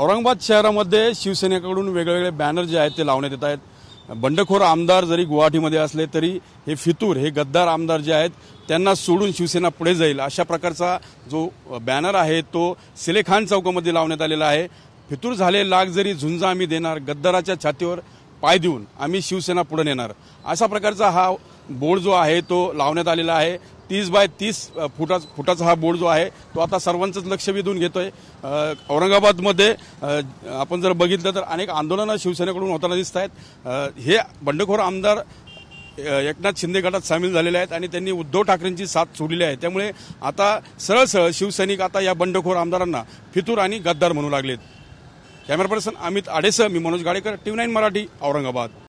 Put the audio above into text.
औरंगाबाद शहरामध्ये शिवसेनेकडून वेगवेगळे बॅनर जे आहेत ते लावण्यात येत आहेत बंडखोर आमदार जरी गुवाहाटीमध्ये असले तरी हे फितूर हे गद्दार आमदार जे आहेत त्यांना सोडून शिवसेना पुढे जाईल अशा प्रकारचा जो बॅनर आहे तो सिलेखान चौकामध्ये लावण्यात आलेला आहे फितूर झाले लाग जरी झुंजा आम्ही देणार गद्दाराच्या छातीवर पाय देऊन आम्ही शिवसेना पुढे नेणार अशा प्रकारचा हा बोर्ड जो आहे तो लावण्यात आलेला आहे तीस बाय तीस फुटा फुटाचा हा बोर्ड जो आहे तो आता सर्वांचंच लक्ष वेधून घेतोय औरंगाबादमध्ये आपण जर बघितलं तर अनेक आंदोलनं शिवसेनेकडून होताना दिसत आहेत हे बंडखोर आमदार एकनाथ शिंदे गटात सामील झालेले आहेत आणि त्यांनी उद्धव ठाकरेंची साथ सोडली आहे त्यामुळे आता सरळ सरळ शिवसैनिक आता या बंडखोर आमदारांना फितूर आणि गद्दार म्हणू लागलेत कॅमेरा पर्सन अमित आडेसह मी मनोज गाडेकर टीव्ही नाईन मराठी औरंगाबाद